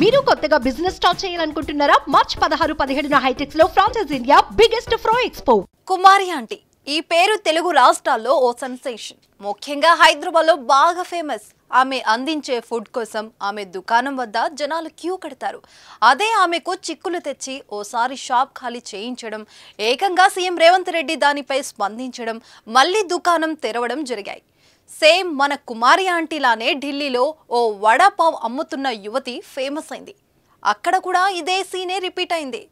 మీరు కొత్తగా business start చేయాలనుకుంటున్నారా మార్చ్ పదహారు పదిహేడున హైటెక్స్ లో ఫ్రాన్సైజ్ ఇండియా బిగ్గెస్ట్ ఫ్రో ఎక్స్పో కుమారి ఆంటీ ఈ పేరు తెలుగు రాష్ట్రాల్లో ఓ సెన్సేషన్ ముఖ్యంగా హైదరాబాద్లో బాగా ఫేమస్ ఆమె అందించే ఫుడ్ కోసం ఆమె దుకాణం వద్ద జనాలు క్యూ కడతారు అదే ఆమెకు చిక్కులు తెచ్చి ఓసారి షాప్ ఖాళీ చేయించడం ఏకంగా సీఎం రేవంత్ రెడ్డి దానిపై స్పందించడం మళ్లీ దుకాణం తెరవడం జరిగాయి సేమ్ మన కుమారి ఆంటీలానే ఢిల్లీలో ఓ వడపావ్ అమ్ముతున్న యువతి ఫేమస్ అయింది అక్కడ కూడా ఇదే సీనే రిపీట్ అయింది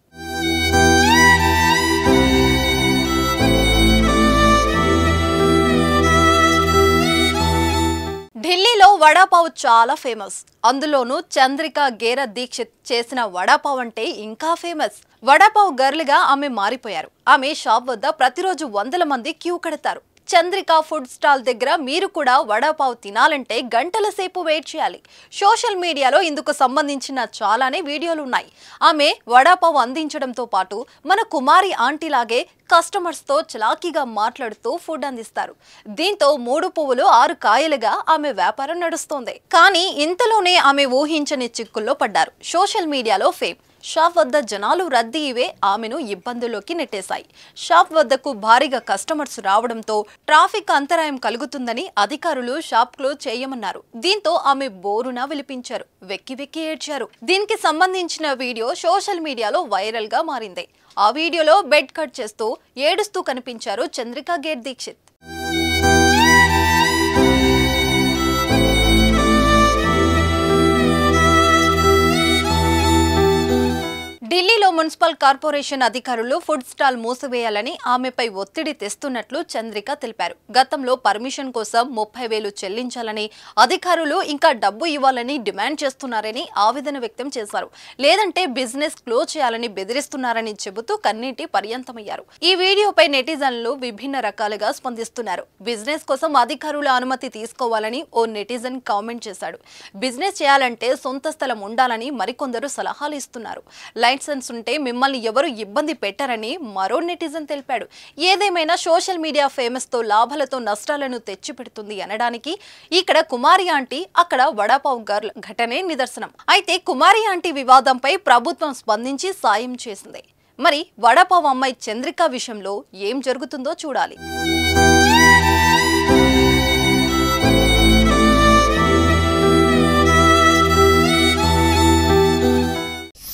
ఢిల్లీలో వడాపావ్ చాలా ఫేమస్ అందులోనూ చంద్రిక గేర దీక్షిత్ చేసిన వడాపావ్ అంటే ఇంకా ఫేమస్ వడాపావ్ గర్ల్గా ఆమె మారిపోయారు ఆమె షాప్ వద్ద ప్రతిరోజు వందల మంది క్యూ కడతారు చంద్రిక ఫుడ్ స్టాల్ దగ్గర మీరు కూడా వడపావ్ తినాలంటే గంటల సేపు వెయిట్ చేయాలి సోషల్ మీడియాలో ఇందుకు సంబంధించిన చాలానే వీడియోలు ఉన్నాయి ఆమె వడపావ్ అందించడంతో పాటు మన కుమారి ఆంటీలాగే కస్టమర్స్తో చలాకీగా మాట్లాడుతూ ఫుడ్ అందిస్తారు దీంతో మూడు పువ్వులు ఆరు కాయలుగా ఆమె వ్యాపారం నడుస్తోంది కానీ ఇంతలోనే ఆమె ఊహించని చిక్కుల్లో పడ్డారు సోషల్ మీడియాలో ఫేమ్ షాప్ వద్ద జనాలు రద్దీ ఇవే ఆమెను ఇబ్బందుల్లోకి నెట్టేశాయి షాప్ వద్దకు భారీగా కస్టమర్స్ రావడంతో ట్రాఫిక్ అంతరాయం కలుగుతుందని అధికారులు షాప్ క్లోజ్ చేయమన్నారు దీంతో ఆమె బోరున విలిపించారు వెక్కి వెక్కి ఏడ్చారు దీనికి సంబంధించిన వీడియో సోషల్ మీడియాలో వైరల్ గా మారింది ఆ వీడియోలో బెడ్ కట్ చేస్తూ ఏడుస్తూ కనిపించారు చంద్రికా గేర్ దీక్షిత్ ദില്ലി ఏపీలో మున్సిపల్ కార్పొరేషన్ అధికారులు ఫుడ్ స్టాల్ మూసివేయాలని ఆమెపై ఒత్తిడి తెస్తున్నట్లు చంద్రిక తెలిపారు గతంలో పర్మిషన్ కోసం ముప్పై వేలు చెల్లించాలని అధికారులు ఇంకా డబ్బు ఇవ్వాలని డిమాండ్ చేస్తున్నారని ఆవేదన వ్యక్తం చేశారు లేదంటే బిజినెస్ క్లోజ్ చేయాలని బెదిరిస్తున్నారని చెబుతూ కన్నీటి పర్యంతమయ్యారు ఈ వీడియోపై నెటిజన్లు విభిన్న రకాలుగా స్పందిస్తున్నారు బిజినెస్ కోసం అధికారుల అనుమతి తీసుకోవాలని ఓ నెటిజన్ కామెంట్ చేశాడు బిజినెస్ చేయాలంటే సొంత స్థలం ఉండాలని మరికొందరు సలహాలు ఇస్తున్నారు లైసెన్స్ చేస్తుంటే మిమ్మల్ని ఎవరు ఇబ్బంది పెట్టారని మరో నెటిజన్ తెలిపాడు ఏదేమైనా సోషల్ మీడియా ఫేమస్తో లాభాలతో నష్టాలను తెచ్చిపెడుతుంది అనడానికి ఇక్కడ కుమారి ఆంటీ అక్కడ వడాపావ్ గర్ల్ ఘటనే నిదర్శనం అయితే కుమారి ఆంటీ వివాదంపై ప్రభుత్వం స్పందించి సాయం చేసింది మరి వడపావు అమ్మాయి చంద్రిక విషయంలో ఏం జరుగుతుందో చూడాలి